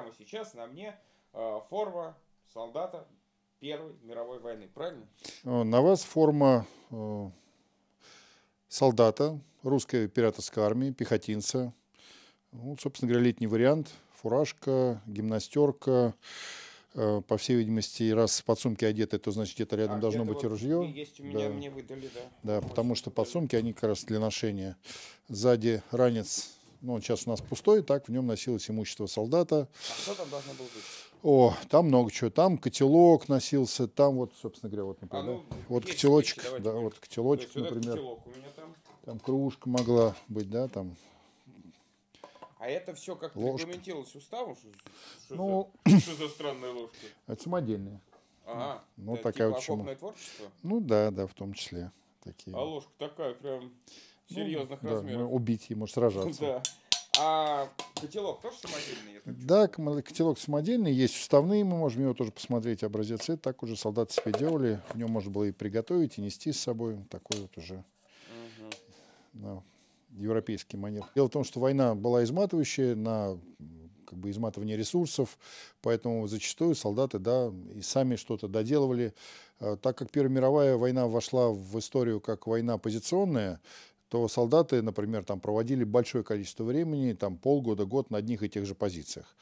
прямо сейчас на мне э, форма солдата Первой мировой войны, правильно? Э, на вас форма э, солдата русской пиратовской армии, пехотинца. Ну, собственно говоря, летний вариант. Фуражка, гимнастерка. По всей видимости, раз в подсумки одеты, то значит где-то рядом а, должно быть вот ружье. Есть у меня, да. мне выдали, да. Да, Может, потому что подсумки, они как раз для ношения. Сзади ранец ну, он сейчас у нас пустой, так, в нем носилось имущество солдата. А что там должно было быть? О, там много чего. Там котелок носился, там вот, собственно говоря, вот, например, а, ну, да? вот котелочек, вещи, да, вот котелочек, например. Котелок у меня там. там кружка могла быть, да, там. А это все как-то регламентировалось уставом? Что, ну, за, что за странные ложки? Это самодельные. Ага. Ну, ну, это такая типа вот чума. Ну да, да, в том числе. Такие. А ложка такая прям ну, серьезных ну, размеров. убить ему может сражаться. Да. А котелок тоже самодельный? Да, котелок самодельный, есть уставные, мы можем его тоже посмотреть, образец. Это так уже солдаты себе делали, в нем можно было и приготовить, и нести с собой, такой вот уже на европейский манер. Дело в том, что война была изматывающая на как бы изматывание ресурсов, поэтому зачастую солдаты, да, и сами что-то доделывали. Э, так как Первая мировая война вошла в историю как война позиционная, то солдаты, например, там проводили большое количество времени, там полгода, год на одних и тех же позициях.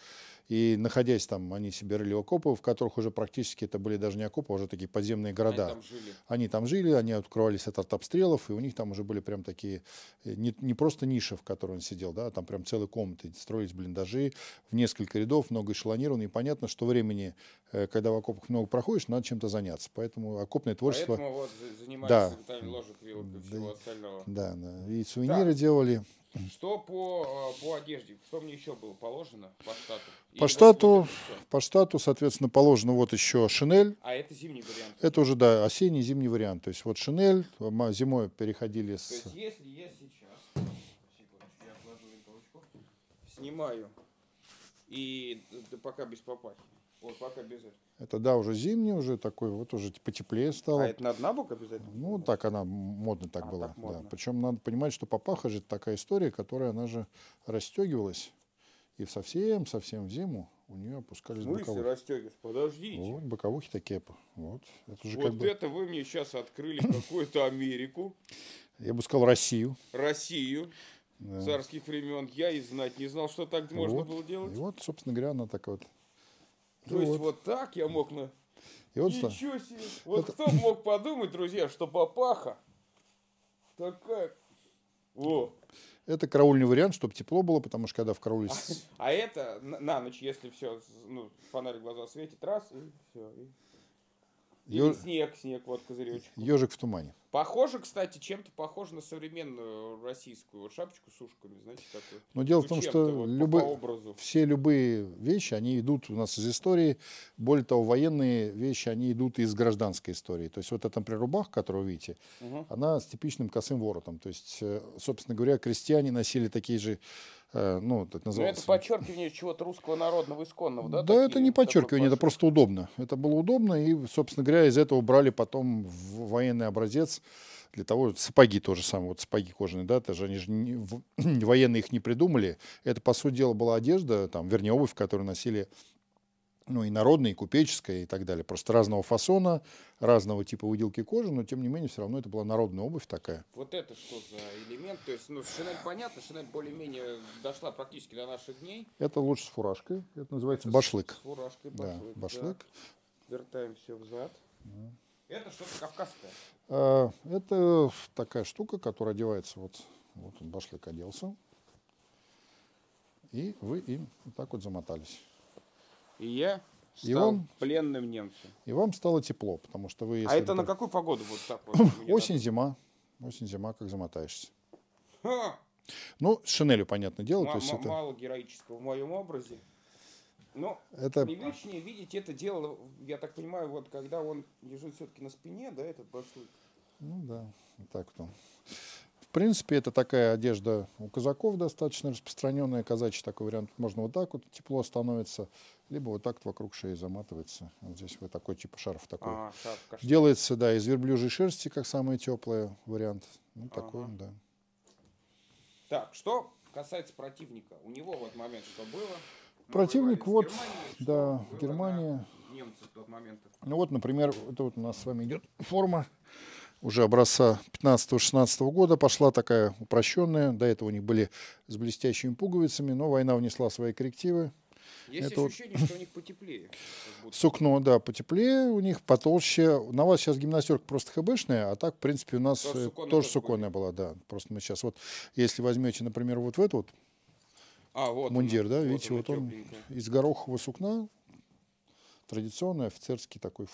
И находясь там, они собирали окопы, в которых уже практически это были даже не окопы, а уже такие подземные города. Они там жили. Они там жили, они открывались от, от обстрелов, и у них там уже были прям такие, э, не, не просто ниши, в которой он сидел, да, а там прям целые комнаты, строились блиндажи в несколько рядов, много эшелонированы. И понятно, что времени Э, когда в окопах много проходишь, надо чем-то заняться. Поэтому окопное творчество... Поэтому вот занимаются да. ложек, вилок и да, всего остального. Да, да. и сувениры да. делали. Что по, э, по одежде? Что мне еще было положено по штату? По штату, по штату, соответственно, положено вот еще шинель. А это зимний вариант? Это уже, да, осенний зимний вариант. То есть вот шинель, зимой переходили с... То есть если я сейчас... Я снимаю, и да, пока без папахи. Лук-лак обязательно. Это да, уже зимний, уже такой, вот уже потеплее типа стало. А это надо на бок обязательно? Ну, так она модно так а, была. Так модно. Да. Причем надо понимать, что папаха же такая история, которая она же расстегивалась. И совсем-совсем в зиму у нее опускались Мысли боковухи. расстегиваешь, подождите. Вот, боковухи такие. Вот, это, же вот как бы... это вы мне сейчас открыли какую-то Америку. Я бы сказал Россию. Россию. Да. Царских времен я и знать не знал, что так можно было делать. И вот, собственно говоря, она такая вот то ну есть вот. вот так я мог на... И вот Ничего что? себе! Вот это... кто мог подумать, друзья, что папаха такая... О. Это караульный вариант, чтобы тепло было, потому что когда в карауле... А, а это на, на ночь, если все, ну, фонарь в глаза светит, раз, и все. И... Ё... Снег, снег, вот козыречек. Ежик в тумане. Похоже, кстати, чем-то похоже на современную российскую вот шапочку с ушками, знаете, такую. Но дело ну, в том, что вот, любы... все любые вещи, они идут у нас из истории. Более того, военные вещи, они идут из гражданской истории. То есть вот эта, например, рубаха, которую вы видите, угу. она с типичным косым воротом. То есть, э, собственно говоря, крестьяне носили такие же Э, ну, так называлось. Но это ну, подчеркивание чего-то русского народного исконного, да? Да, такие, это не подчеркивание, это просто удобно. Это было удобно, и, собственно говоря, из этого брали потом военный образец для того, сапоги тоже самое, вот сапоги кожаные, да, тоже они же не, военные их не придумали. Это, по сути дела, была одежда, там, вернее, обувь, которую носили ну, и народная и купеческая и так далее. Просто разного фасона, разного типа выделки кожи, но, тем не менее, все равно это была народная обувь такая. Вот это что за элемент? То есть, ну, Шинель, понятно, Шинель более-менее дошла практически до наших дней. Это лучше с фуражкой, это называется это башлык. С фуражкой, башлык. Да, башлык. Да. Вертаемся взад. Да. Это что-то кавказское? А, это такая штука, которая одевается, вот, вот он башлык оделся, и вы им вот так вот замотались. И я стал и вам, пленным немцем. И вам стало тепло, потому что вы... А это так... на какую погоду вот так Осень-зима. Осень-зима, как замотаешься. Ха! Ну, с шинелью, понятное дело. М- то есть м- это... Мало героического в моем образе. Но это... не вечнее видеть это дело, я так понимаю, вот когда он лежит все-таки на спине, да, этот большой. Ну да, так то В принципе, это такая одежда у казаков достаточно распространенная, казачий такой вариант. Можно вот так вот, тепло становится либо вот так вокруг шеи заматывается. Вот здесь вот такой типа шарф такой. А, шапка, Делается, да, из верблюжьей шерсти, как самый теплый вариант. Ну, ага. такой, да. Так, что касается противника, у него вот момент, что было. Противник вот, Германии, да, было Германия. Немцы в тот момент. Ну вот, например, это вот у нас с вами идет форма уже образца 15-16 года пошла такая упрощенная. До этого у них были с блестящими пуговицами, но война внесла свои коррективы. Есть это ощущение, вот... что у них потеплее. Сукно, да, потеплее у них, потолще. На вас сейчас гимнастерка просто хбшная, а так, в принципе, у нас тоже, э, суконная, тоже суконная была, да. Просто мы сейчас вот, если возьмете, например, вот в эту вот а, вот мундир, он, да, вот видите, вот он из горохового сукна, традиционный офицерский такой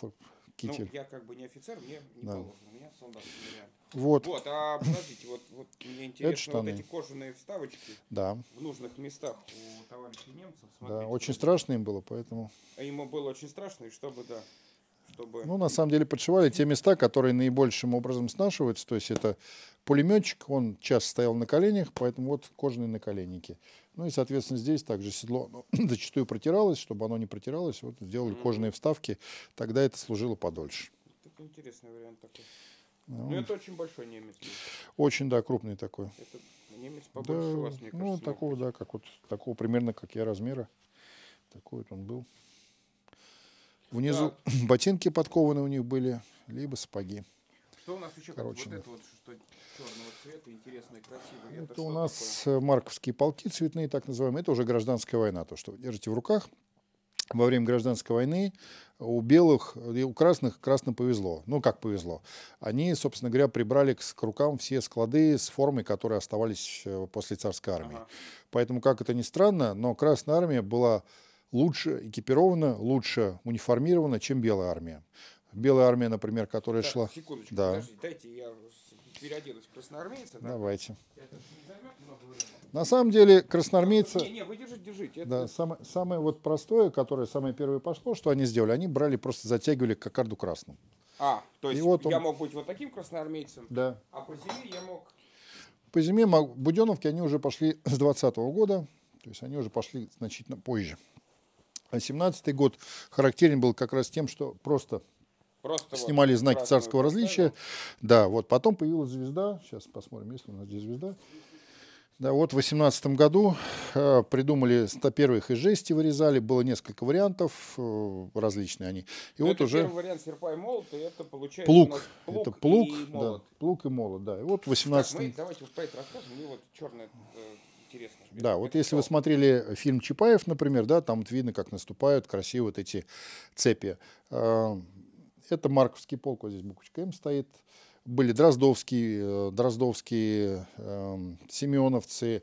ну, китель. Ну, я как бы не офицер, мне не да. положено. У меня солдатский вариант. Вот. Вот, а подождите, вот, вот мне интересно, вот эти кожаные вставочки да. в нужных местах у товарищей немцев. Смотрите, да, очень страшно им было, поэтому... А ему было очень страшно, и чтобы, да, чтобы... Ну, на самом деле, подшивали те места, которые наибольшим образом снашиваются. То есть это пулеметчик, он часто стоял на коленях, поэтому вот кожаные наколенники. Ну и, соответственно, здесь также седло оно ну, зачастую протиралось, чтобы оно не протиралось, вот сделали mm -hmm. кожаные вставки, тогда это служило подольше. Это интересный вариант такой. Ну, ну это очень большой немец. Очень, да, крупный такой. Это немец побольше да, у вас, мне ну, кажется. Ну, такого, да, как вот, такого примерно, как я, размера. Такой вот он был. Внизу да. ботинки подкованы у них были, либо сапоги. Что у нас еще? Короче, вот это вот что черного цвета, интересное, красивое. Это, это у нас такое? марковские полки цветные, так называемые. Это уже гражданская война, то, что вы держите в руках. Во время гражданской войны у белых и у красных красно повезло. Ну, как повезло. Они, собственно говоря, прибрали к рукам все склады с формой, которые оставались э, после царской армии. Ага. Поэтому, как это ни странно, но Красная армия была лучше экипирована, лучше униформирована, чем Белая армия. Белая армия, например, которая так, шла... Секундочку, да. подожди, дайте я переоденусь в красноармейца. Да? Давайте. Это не много На самом деле красноармейцы... Не, не, вы держите, Это... Да, самое, самое вот простое, которое самое первое пошло, что они сделали, они брали, просто затягивали кокарду красным. А, то есть и вот я мог быть вот таким красноармейцем, да. а по зиме я мог... По зиме Буденовки они уже пошли с 20 года, то есть они уже пошли значительно позже. А 17 год характерен был как раз тем, что просто Просто снимали вот, знаки царского различия. Да, вот потом появилась звезда. Сейчас посмотрим, есть ли у нас здесь звезда. Да, вот в 18 году э, придумали 101 первых из жести вырезали, было несколько вариантов, э, различные они. И Но ну, вот уже... Первый вариант серпа и молот, и это получается плуг. плуг это плуг, и молот. Да, плуг и молот, да. И вот 18 так, мы, Давайте вот про это расскажем, мне вот черное э, интересно. Да, вот если что? вы смотрели фильм Чапаев, например, да, там вот видно, как наступают красивые вот эти цепи. Э, это Марковский полк, вот здесь буквочка М стоит. Были Дроздовские, э, Дроздовские, эм, Семеновцы,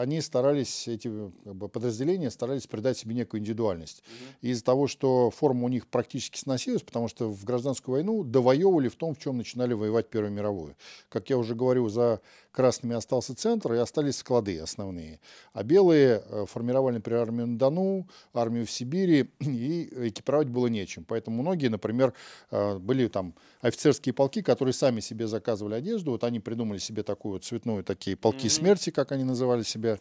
они старались, эти как бы, подразделения старались придать себе некую индивидуальность. Угу. Из-за того, что форма у них практически сносилась, потому что в гражданскую войну довоевывали в том, в чем начинали воевать Первую мировую. Как я уже говорил, за красными остался центр, и остались склады основные. А белые э, формировали, например, армию на Дону, армию в Сибири, и экипировать было нечем. Поэтому многие, например, э, были там офицерские полки, которые сами себе заказывали одежду. Вот они придумали себе такую вот цветную, такие полки mm-hmm. смерти, как они называли себя себя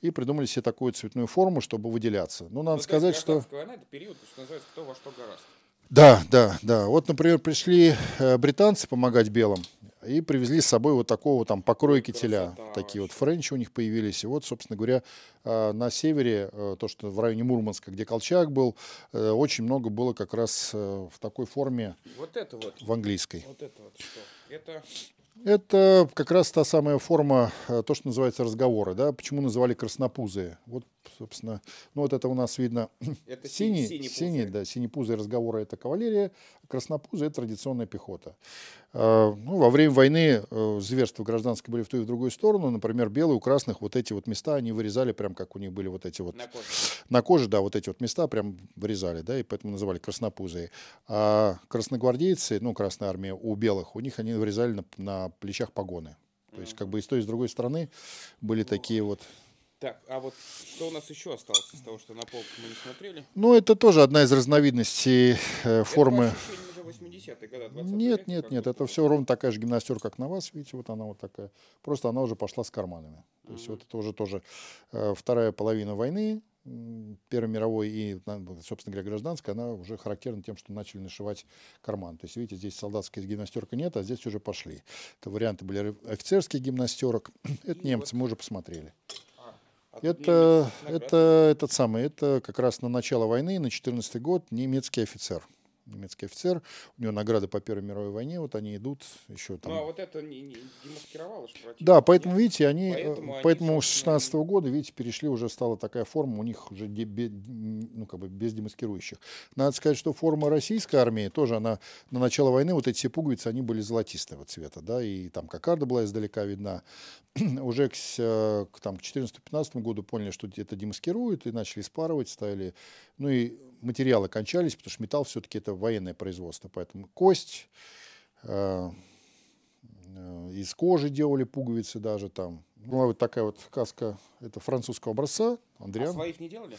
и придумали себе такую цветную форму, чтобы выделяться. Но ну, надо ну, сказать, что... Война, это период, что называется, кто во что гораст. Да, да, да. Вот, например, пришли э, британцы помогать белым и привезли с собой вот такого там покроя кителя. Красота, Такие вообще. вот френчи у них появились. И вот, собственно говоря, э, на севере, э, то, что в районе Мурманска, где Колчак был, очень много было как раз в такой форме вот это вот. в английской. Вот это вот что? Это это как раз та самая форма, э, то, что называется разговоры. Да? Почему называли краснопузые? Вот собственно, ну вот это у нас видно это синий, синий, синий, да, синепузые разговоры это кавалерия, а краснопузы это традиционная пехота. А, ну, во время войны э, зверства гражданской были в ту и в другую сторону, например, белые у красных вот эти вот места они вырезали прям как у них были вот эти вот на коже, на коже да, вот эти вот места прям вырезали, да, и поэтому называли краснопузые. А красногвардейцы, ну, Красная армия у белых, у них они вырезали на, на плечах погоны. То есть как бы и с той, и с другой стороны были ну, такие вот так, а вот что у нас еще осталось из того, что на полку мы не смотрели? Ну, это тоже одна из разновидностей э, формы. Года, нет, нет, нет, это все ровно такая же гимнастерка, как на вас, видите, вот она вот такая. Просто она уже пошла с карманами. То есть mm -hmm. вот это уже тоже э, вторая половина войны, Первой мировой и, собственно говоря, гражданская, она уже характерна тем, что начали нашивать карман. То есть, видите, здесь солдатская гимнастерка нет, а здесь уже пошли. Это варианты были офицерских гимнастерок. Это и немцы, вот... мы уже посмотрели. А это, это этот самый, это как раз на начало войны, на 14 год, немецкий офицер немецкий офицер, у него награды по Первой мировой войне, вот они идут еще там. Ну, а вот это не, не демаскировало же противника. Да, поэтому, нет? видите, они, поэтому, поэтому они, с 16 -го года, видите, перешли, уже стала такая форма, у них уже де, бе, ну, как бы без демаскирующих. Надо сказать, что форма российской армии тоже, она на начало войны, вот эти все пуговицы, они были золотистого цвета, да, и там кокарда была издалека видна. уже к, э, к, там, к 14-15 году поняли, что это демаскируют, и начали спарывать, ставили, ну и материалы кончались, потому что металл все-таки это военное производство, поэтому кость, э, э, из кожи делали пуговицы даже там, была вот такая вот каска, это французского образца, Андриан. А своих не делали?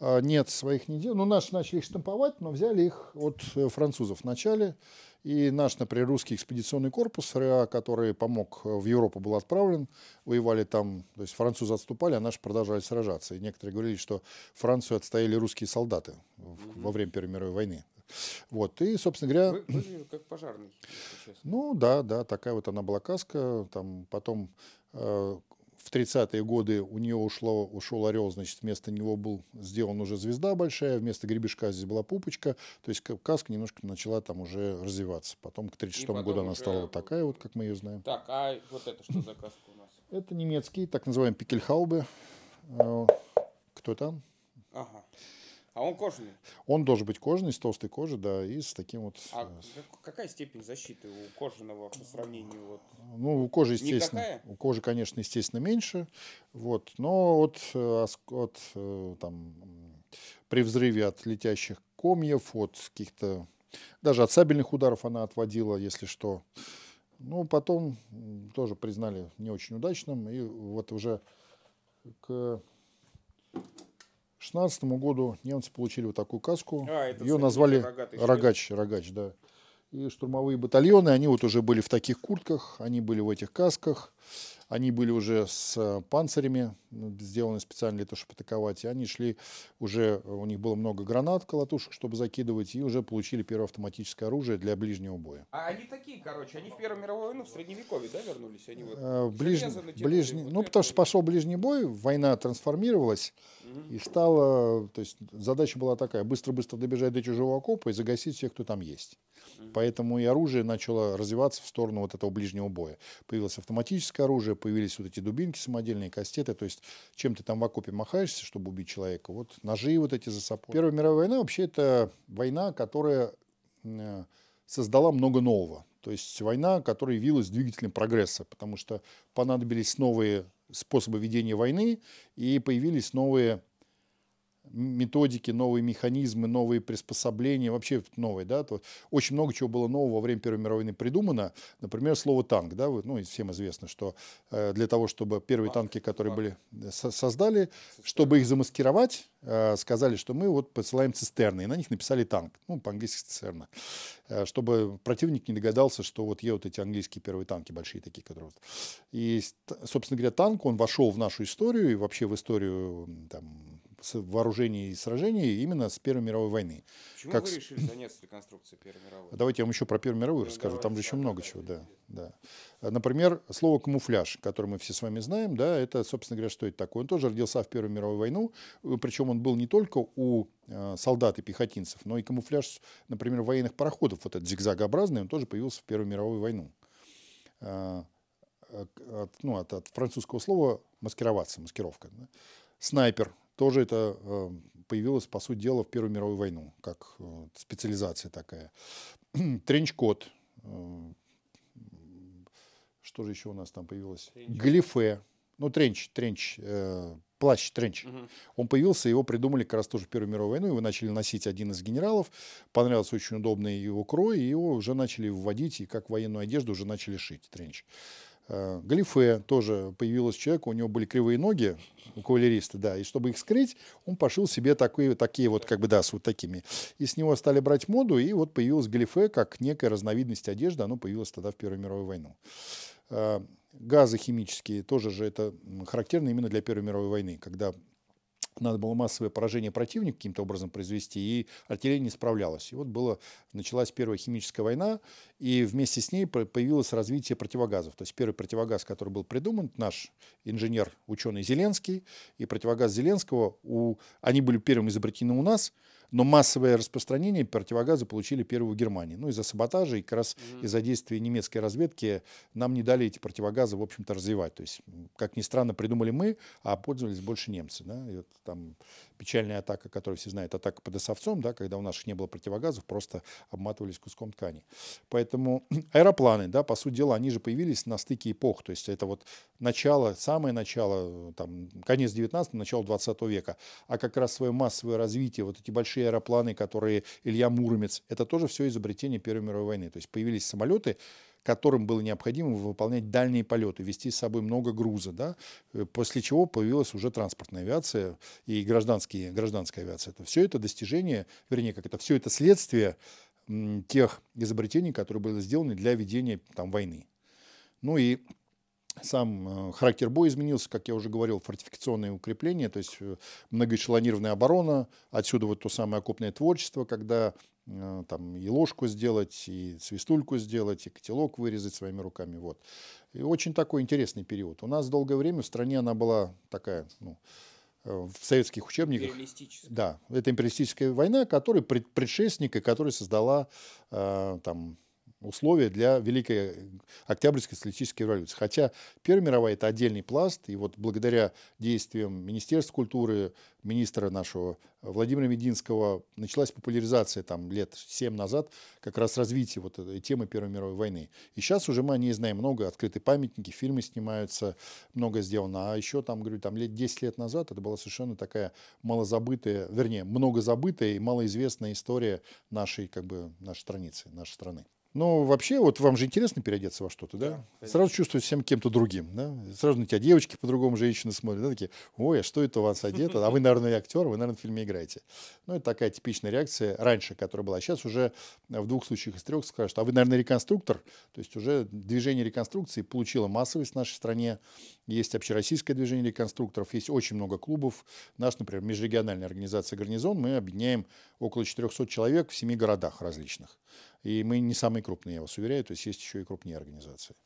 А, нет, своих не делали. Ну, наши начали их штамповать, но взяли их от э, французов вначале. И наш, например, русский экспедиционный корпус РА, который помог э, в Европу, был отправлен. Воевали там, то есть французы отступали, а наши продолжали сражаться. И некоторые говорили, что Францию отстояли русские солдаты mm-hmm. во время Первой мировой войны. Вот, и, собственно говоря... Вы, выглядел как пожарный, Ну, да, да, такая вот она была каска. Там потом Э, в 30-е годы у нее ушло, ушел орел, значит, вместо него был сделан уже звезда большая, вместо гребешка здесь была пупочка, то есть кавказка немножко начала там уже развиваться. Потом к 36-му году она стала вот такая вот, как мы ее знаем. Так, а вот это что за каска у нас? Это немецкие, так называемые пикельхаубы. Э, кто там? Ага. А он кожаный? Он должен быть кожаный, с толстой кожи, да, и с таким вот... А какая степень защиты у кожаного по сравнению? Вот? Ну, у кожи, естественно, Никакая? у кожи, конечно, естественно, меньше, вот, но от, э, от э, там, при взрыве от летящих комьев, от каких-то... Даже от сабельных ударов она отводила, если что. Ну, потом тоже признали не очень удачным, и вот уже к 16 году немцы получили вот такую каску. А, это, Ее кстати, назвали рогач, рогач, да. И штурмовые батальоны, они вот уже были в таких куртках, они были в этих касках, они были уже с э, панцирями, ну, сделаны специально для того, чтобы атаковать. И они шли уже, э, у них было много гранат, колотушек, чтобы закидывать, и уже получили первое автоматическое оружие для ближнего боя. А они такие, короче, они в Первую мировую войну в Средневековье, да, вернулись? Они вот а, ближ... ближний, ну, потому что пошел ближний бой, война трансформировалась. И стало, то есть задача была такая, быстро-быстро добежать до чужого окопа и загасить всех, кто там есть. Поэтому и оружие начало развиваться в сторону вот этого ближнего боя. Появилось автоматическое оружие, появились вот эти дубинки самодельные, кастеты. То есть чем ты там в окопе махаешься, чтобы убить человека, вот ножи вот эти за сапог. Первая мировая война вообще это война, которая э, создала много нового. То есть война, которая явилась двигателем прогресса, потому что понадобились новые способы ведения войны, и появились новые методики, новые механизмы, новые приспособления, вообще новые, да, то очень много чего было нового во время Первой мировой войны придумано, например, слово танк, да, ну, всем известно, что э, для того, чтобы первые танки, которые были, э, создали, чтобы их замаскировать, э, сказали, что мы вот посылаем цистерны, и на них написали танк, ну, по-английски цистерна, чтобы противник не догадался, что вот едут эти английские первые танки большие такие, которые вот. И, собственно говоря, танк, он вошел в нашу историю и вообще в историю, там, вооружений и сражений именно с Первой мировой войны. Почему как... вы решили заняться реконструкцией Первой мировой? А давайте я вам еще про Первую мировую ну, расскажу, там же еще много чего. Да, да. А, например, слово «камуфляж», которое мы все с вами знаем, да, это, собственно говоря, что это такое? Он тоже родился в Первую мировую войну, э, причем он был не только у э, солдат и пехотинцев, но и камуфляж, например, военных пароходов, вот этот зигзагообразный, он тоже появился в Первую мировую войну а, э, от, ну, от, от французского слова маскироваться, маскировка. Снайпер тоже это эм, появилось, по сути дела, в Первую мировую войну, как э, специализация такая. Тренчкот. Эм, что же еще у нас там появилось? Тренч. Галифе. Ну, тренч, тренч, э, плащ, тренч. Угу. Он появился, его придумали как раз тоже в Первую мировую войну. Его начали носить один из генералов. Понравился очень удобный его крой, и его уже начали вводить, и как военную одежду уже начали шить, тренч. Э, галифе тоже появилось человек, у него были кривые ноги, у кавалериста, да, и чтобы их скрыть, он пошил себе такие, такие вот, как бы, да, с вот такими. И с него стали брать моду, и вот появилось галифе как некая разновидность одежды, оно появилось тогда в Первую мировую войну. Э, газы химические тоже же это характерно именно для Первой мировой войны, когда надо было массовое поражение противника каким-то образом произвести, и артиллерия не справлялась. И вот было, началась Первая химическая война, и вместе с ней появилось развитие противогазов. То есть первый противогаз, который был придуман, наш инженер, ученый Зеленский, и противогаз Зеленского, у, они были первым изобретены у нас, но массовое распространение противогазы получили первую в Германии. Ну, из-за саботажа и как раз mm-hmm. из-за действий немецкой разведки нам не дали эти противогазы, в общем-то, развивать. То есть, как ни странно, придумали мы, а пользовались больше немцы. Да? И вот там печальная атака, которую все знают, атака под Осовцом, да, когда у наших не было противогазов, просто обматывались куском ткани. Поэтому Поэтому аэропланы, да, по сути дела, они же появились на стыке эпох. То есть это вот начало, самое начало, там, конец 19-го, начало 20 века. А как раз свое массовое развитие, вот эти большие аэропланы, которые Илья Муромец, это тоже все изобретение Первой мировой войны. То есть появились самолеты, которым было необходимо выполнять дальние полеты, вести с собой много груза, да, э, после чего появилась уже транспортная авиация и гражданские, гражданская авиация. Это все это достижение, вернее, как это, все это следствие тех изобретений, которые были сделаны для ведения там, войны. Ну и сам э, характер боя изменился, как я уже говорил, фортификационные укрепления, то есть э, многоэшелонированная оборона, отсюда вот то самое окопное творчество, когда э, там и ложку сделать, и свистульку сделать, и котелок вырезать своими руками. Вот. И очень такой интересный период. У нас долгое время в стране она была такая, ну, в советских учебниках. Да, это империалистическая война, которая предшественник и которая создала э, там условия для Великой э, Октябрьской социалистической революции. Хотя Первая мировая – это отдельный пласт, и вот благодаря действиям Министерства культуры, министра нашего э, Владимира Мединского началась популяризация там лет семь назад как раз развития вот этой темы Первой мировой войны. И сейчас уже мы о ней знаем много, открыты памятники, фильмы снимаются, много сделано. А еще там, говорю, там лет 10 лет назад это была совершенно такая малозабытая, вернее, много забытая и малоизвестная история нашей, как бы, нашей страницы, нашей страны. Но ну, вообще, вот вам же интересно переодеться во что-то, да? да Сразу чувствуете всем, кем-то другим, да? Сразу на тебя девочки по-другому, женщины смотрят, да? Такие, ой, а что это у вас одето? А вы, наверное, актер, вы, наверное, в фильме играете. Ну, это такая типичная реакция раньше, которая была. Сейчас уже в двух случаях из трех скажут, а вы, наверное, реконструктор. То есть уже движение реконструкции получило массовость в нашей стране. Есть общероссийское движение реконструкторов, есть очень много клубов. Наш, например, межрегиональная организация «Гарнизон», мы объединяем около 400 человек в семи городах различных. И мы не самые крупные, я вас уверяю, то есть есть еще и крупнее организации.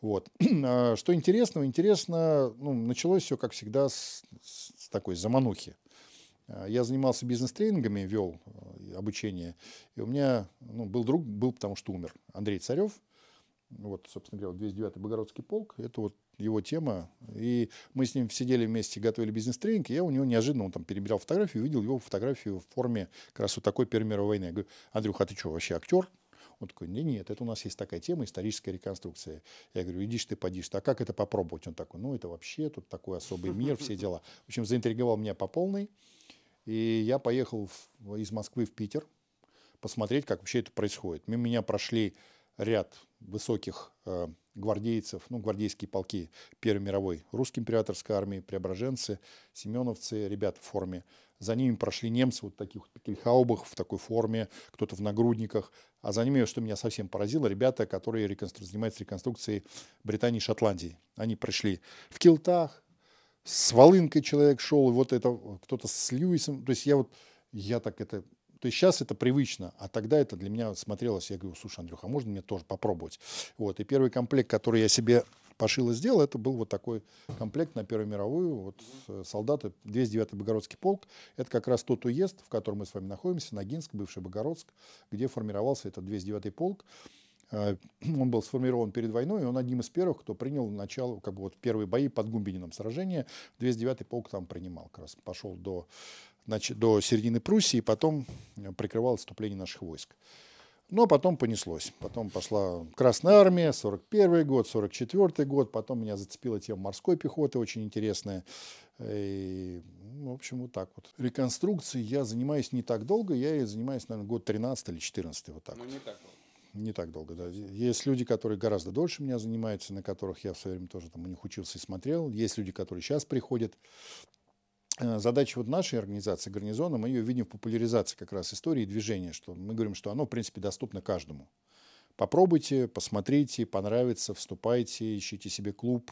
Вот. А, что интересного? Интересно, ну, началось все, как всегда, с, с такой заманухи. А, я занимался бизнес-тренингами, вел э, обучение, и у меня ну, был друг, был потому что умер, Андрей Царев, вот, собственно говоря, 209-й Богородский полк, это вот его тема. И мы с ним сидели вместе, готовили бизнес-тренинг, и я у него неожиданно, он там перебирал фотографию, увидел его фотографию в форме как раз вот такой Первой мировой войны. Я говорю, Андрюха, а ты что, вообще актер? Он такой, не, нет, это у нас есть такая тема, историческая реконструкция. Я говорю, иди ты, поди а как это попробовать? Он такой, ну, это вообще тут такой особый мир, все дела. В общем, заинтриговал меня по полной. И я поехал в, из Москвы в Питер посмотреть, как вообще это происходит. Мимо меня прошли ряд высоких э, гвардейцев, ну, гвардейские полки Первой мировой, русской императорской армии, преображенцы, семеновцы, ребята в форме за ними прошли немцы вот таких вот петельхаубах в такой форме, кто-то в нагрудниках. А за ними, что меня совсем поразило, ребята, которые реконстру... занимаются реконструкцией Британии и Шотландии. Они пришли в килтах, с волынкой человек шел, и вот это кто-то с Льюисом. То есть я вот, я так это то есть сейчас это привычно, а тогда это для меня смотрелось. Я говорю, слушай, Андрюха, а можно мне тоже попробовать? Вот, и первый комплект, который я себе Пошило сделал, это был вот такой комплект на Первую мировую. Вот э, солдаты, 209-й Богородский полк, это как раз тот уезд, в котором мы с вами находимся, Ногинск, бывший Богородск, где формировался этот 209-й полк. Э, он был сформирован перед войной, и он одним из первых, кто принял начало, как бы вот первые бои под Гумбинином сражение. 209-й полк там принимал, как раз пошел до, значит, до середины Пруссии, и потом э, прикрывал отступление наших войск. Но потом понеслось. Потом пошла Красная Армия, 41 год, 44 год. Потом меня зацепила тема морской пехоты, очень интересная. И, ну, в общем, вот так вот. Реконструкцией я занимаюсь не так долго. Я ей занимаюсь, наверное, год 13 или 14. Вот так. Ну, не так долго. Не так долго, да. Есть люди, которые гораздо дольше меня занимаются, на которых я в свое время тоже там у них учился и смотрел. Есть люди, которые сейчас приходят Э, задача вот нашей организации гарнизона, мы ее видим в популяризации как раз истории движения, что мы говорим, что оно, в принципе, доступно каждому. Попробуйте, посмотрите, понравится, вступайте, ищите себе клуб.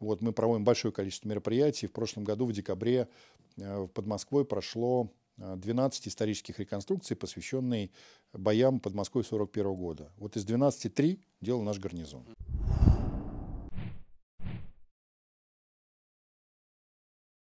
Вот мы проводим большое количество мероприятий. В прошлом году в декабре э, под Москвой прошло 12 э, исторических реконструкций, посвященных боям под Москвой 41 года. Вот из 12 три делал наш гарнизон.